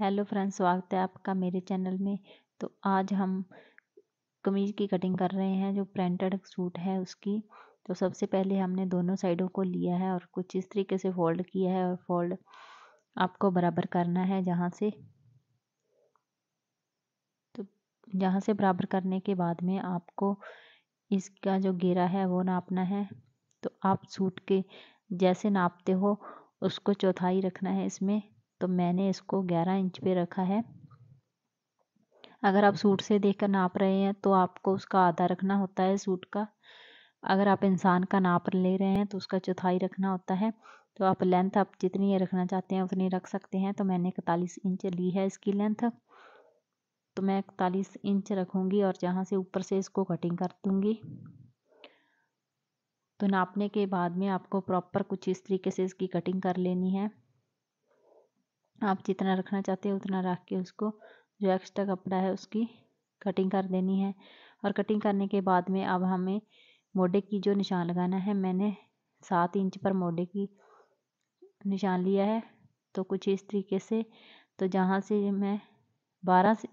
hello friends स्वागत है आपका मेरे चैनल में तो आज हम कमीज़ की कटिंग कर रहे हैं जो प्रिंटेड सूट है उसकी तो सबसे पहले हमने दोनों साइडों को लिया है और कुछ इस तरीके से फोल्ड किया है और फोल्ड आपको बराबर करना है जहाँ से तो जहाँ से बराबर करने के बाद में आपको इसका जो घेरा है वो नापना है तो आप सूट के जैसे नापते हो उसको चौथाई रखना है इसमें तो मैंने इसको 11 इंच पे रखा है अगर आप सूट से देखकर नाप रहे हैं तो आपको उसका आधा रखना होता है सूट का अगर आप इंसान का नाप ले रहे हैं तो उसका चौथाई रखना होता है तो आप लेंथ आप जितनी ये रखना चाहते हैं उतनी रख सकते हैं तो मैंने इकतालीस इंच ली है इसकी लेंथ तो मैं इकतालीस इंच रखूँगी और जहाँ से ऊपर से इसको कटिंग कर दूँगी तो नापने के बाद में आपको प्रॉपर कुछ इस तरीके से इसकी कटिंग कर लेनी है आप जितना रखना चाहते हैं उतना रख के उसको जो एक्स्ट्रा कपड़ा है उसकी कटिंग कर देनी है और कटिंग करने के बाद में अब हमें मोडे की जो निशान लगाना है मैंने सात इंच पर मोडे की निशान लिया है तो कुछ इस तरीके से तो जहाँ से मैं बारह से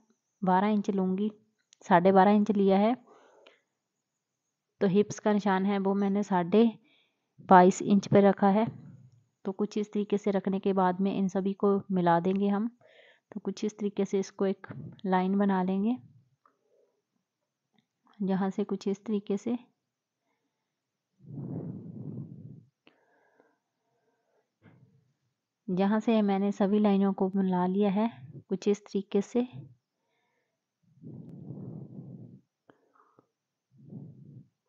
बारह इंच लूँगी साढ़े बारह इंच लिया है तो हिप्स का निशान है वो मैंने साढ़े बाईस इंच पर रखा है तो कुछ इस तरीके से रखने के बाद में इन सभी को मिला देंगे हम तो कुछ इस तरीके से इसको एक लाइन बना लेंगे यहाँ से कुछ इस तरीके से यहाँ से मैंने सभी लाइनों को मिला लिया है कुछ इस तरीके से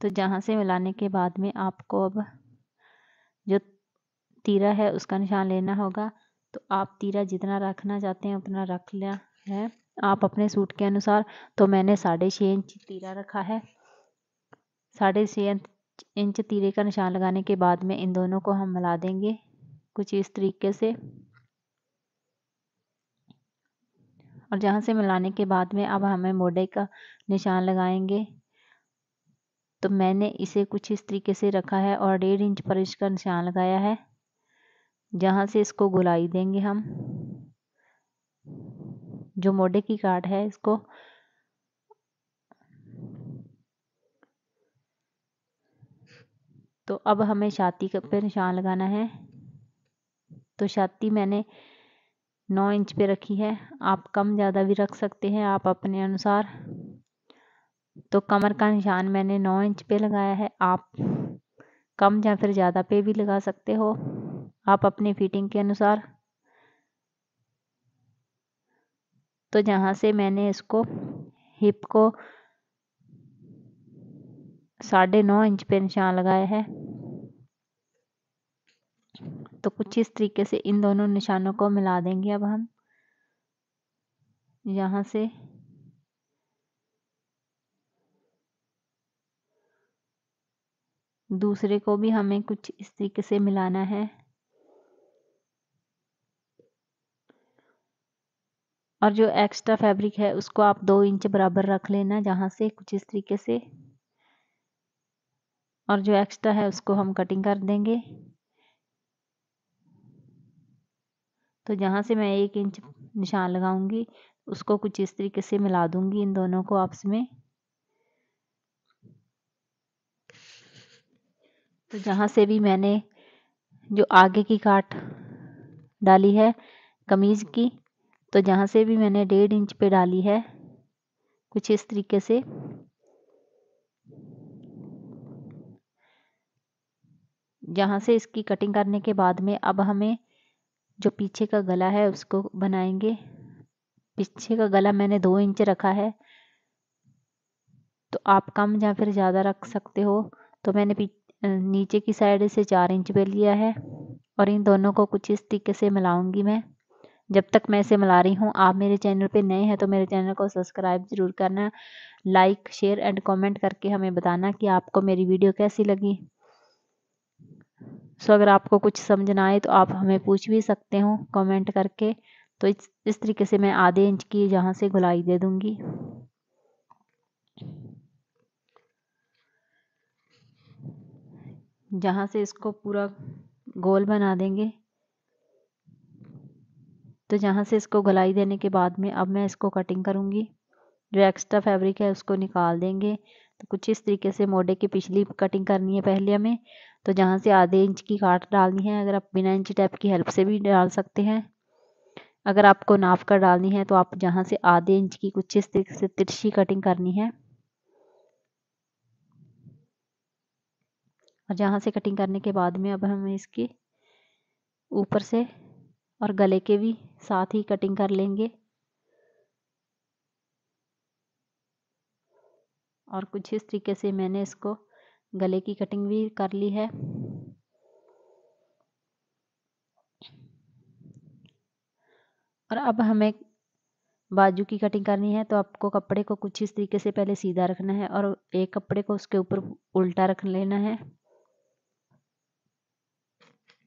तो जहाँ से मिलाने के बाद में आपको अब जो तीरा है उसका निशान लेना होगा तो आप तीरा जितना रखना चाहते हैं उतना रख लिया है आप अपने सूट के अनुसार तो मैंने साढ़े छः इंच तीरा रखा है साढ़े छः इंच तीरे का निशान लगाने के बाद में इन दोनों को हम मिला देंगे कुछ इस तरीके से और जहाँ से मिलाने के बाद में अब हमें मोड़े का निशान लगाएंगे तो मैंने इसे कुछ इस तरीके से रखा है और डेढ़ इंच पर इसका निशान लगाया है जहाँ से इसको गुलाई देंगे हम जो मोडे की काट है इसको तो अब हमें छाती पे निशान लगाना है तो छाती मैंने नौ इंच पे रखी है आप कम ज़्यादा भी रख सकते हैं आप अपने अनुसार तो कमर का निशान मैंने नौ इंच पे लगाया है आप कम या फिर ज़्यादा पे भी लगा सकते हो आप अपनी फिटिंग के अनुसार तो जहाँ से मैंने इसको हिप को साढ़े नौ इंच पे निशान लगाया है तो कुछ इस तरीके से इन दोनों निशानों को मिला देंगे अब हम यहाँ से दूसरे को भी हमें कुछ इस तरीके से मिलाना है और जो एक्स्ट्रा फैब्रिक है उसको आप दो इंच बराबर रख लेना जहाँ से कुछ इस तरीके से और जो एक्स्ट्रा है उसको हम कटिंग कर देंगे तो जहाँ से मैं एक इंच निशान लगाऊंगी उसको कुछ इस तरीके से मिला दूंगी इन दोनों को आपस में तो जहाँ से भी मैंने जो आगे की काट डाली है कमीज़ की तो जहाँ से भी मैंने डेढ़ इंच पे डाली है कुछ इस तरीके से जहाँ से इसकी कटिंग करने के बाद में अब हमें जो पीछे का गला है उसको बनाएंगे पीछे का गला मैंने दो इंच रखा है तो आप कम या फिर ज़्यादा रख सकते हो तो मैंने नीचे की साइड से चार इंच पे लिया है और इन दोनों को कुछ इस तरीके से मिलाऊंगी मैं जब तक मैं इसे मिला रही हूँ आप मेरे चैनल पे नए हैं तो मेरे चैनल को सब्सक्राइब ज़रूर करना लाइक शेयर एंड कमेंट करके हमें बताना कि आपको मेरी वीडियो कैसी लगी सो अगर आपको कुछ समझ ना आए तो आप हमें पूछ भी सकते हो कमेंट करके तो इस इस तरीके से मैं आधे इंच की यहाँ से गुलाई दे दूंगी जहाँ से इसको पूरा गोल बना देंगे तो जहाँ से इसको गलाई देने के बाद में अब मैं इसको कटिंग करूँगी जो एक्स्ट्रा फैब्रिक है उसको निकाल देंगे तो कुछ इस तरीके से मोडे की पिछली कटिंग करनी है पहले हमें तो जहाँ से आधे इंच की काट डालनी है अगर आप बिना इंच टाइप की हेल्प से भी डाल सकते हैं अगर आपको नाप कर डालनी है तो आप जहाँ से आधे इंच की कुछ इस तरीके से तिरछी कटिंग करनी है और जहाँ से कटिंग करने के बाद में अब हमें इसकी ऊपर से और गले के भी साथ ही कटिंग कर लेंगे और कुछ इस तरीके से मैंने इसको गले की कटिंग भी कर ली है और अब हमें बाजू की कटिंग करनी है तो आपको कपड़े को कुछ इस तरीके से पहले सीधा रखना है और एक कपड़े को उसके ऊपर उल्टा रख लेना है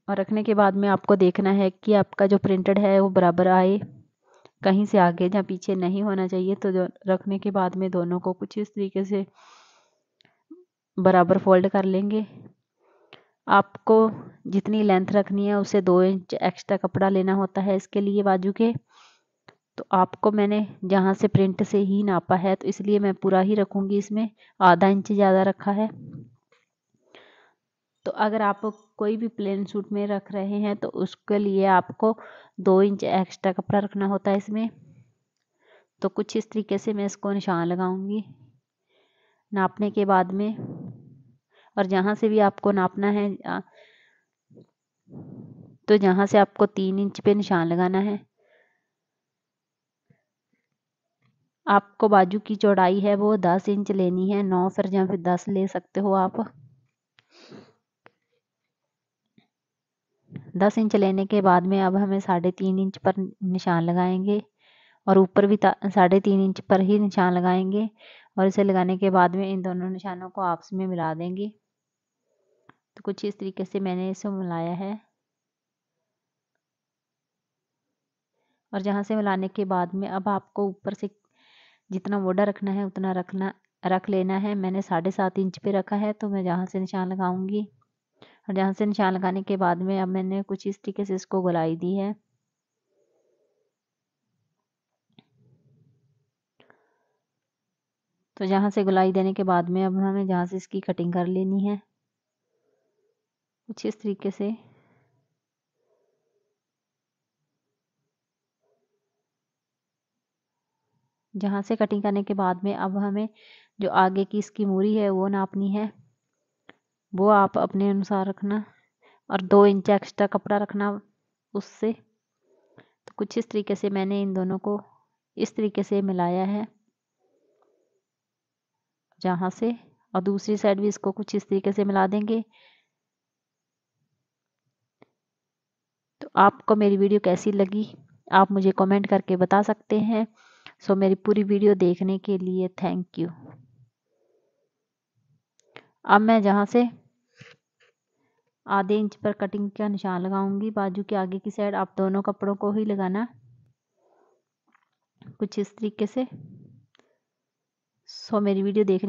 और रखने के बाद में आपको देखना है कि आपका जो प्रिंटेड है वो बराबर आए कहीं से आगे या पीछे नहीं होना चाहिए तो रखने के बाद में दोनों को कुछ इस तरीके से बराबर फोल्ड कर लेंगे आपको जितनी लेंथ रखनी है उसे दो इंच एक्स्ट्रा कपड़ा लेना होता है इसके लिए बाजू के तो आपको मैंने जहाँ से प्रिंट से ही नापा है तो इसलिए मैं पूरा ही रखूँगी इसमें आधा इंच ज़्यादा रखा है तो अगर आप कोई भी प्लेन सूट में रख रहे हैं तो उसके लिए आपको दो इंच एक्स्ट्रा कपड़ा रखना होता है इसमें तो कुछ इस तरीके से मैं इसको निशान लगाऊंगी नापने के बाद में और जहाँ से भी आपको नापना है तो जहाँ से आपको तीन इंच पे निशान लगाना है आपको बाजू की चौड़ाई है वो दस इंच लेनी है नौ या फिर दस ले सकते हो आप दस इंच लेने के बाद में अब हमें साढ़े तीन इंच पर निशान लगाएंगे और ऊपर भी साढ़े तीन इंच पर ही निशान लगाएंगे और इसे लगाने के बाद में इन दोनों निशानों को आपस में मिला देंगे तो कुछ इस तरीके से मैंने इसे मिलाया है और जहाँ से मिलाने के बाद में अब आपको ऊपर से जितना मोड़ा रखना है उतना रखना रख लेना है मैंने साढ़े सात इंच पे रखा है तो मैं जहाँ से निशान लगाऊंगी और जहाँ से निशान लगाने के बाद में अब मैंने कुछ इस तरीके से इसको गुलाई दी है तो जहाँ से गुलाई देने के बाद में अब हमें जहाँ से इसकी कटिंग कर लेनी है कुछ इस तरीके से जहाँ से कटिंग करने के बाद में अब हमें जो आगे की इसकी मूरी है वो नापनी है वो आप अपने अनुसार रखना और दो इंच एक्स्ट्रा कपड़ा रखना उससे तो कुछ इस तरीके से मैंने इन दोनों को इस तरीके से मिलाया है जहाँ से और दूसरी साइड भी इसको कुछ इस तरीके से मिला देंगे तो आपको मेरी वीडियो कैसी लगी आप मुझे कमेंट करके बता सकते हैं सो मेरी पूरी वीडियो देखने के लिए थैंक यू अब मैं जहाँ से आधे इंच पर कटिंग का निशान लगाऊंगी बाजू के आगे की साइड आप दोनों कपड़ों को ही लगाना कुछ इस तरीके से सो मेरी वीडियो देखने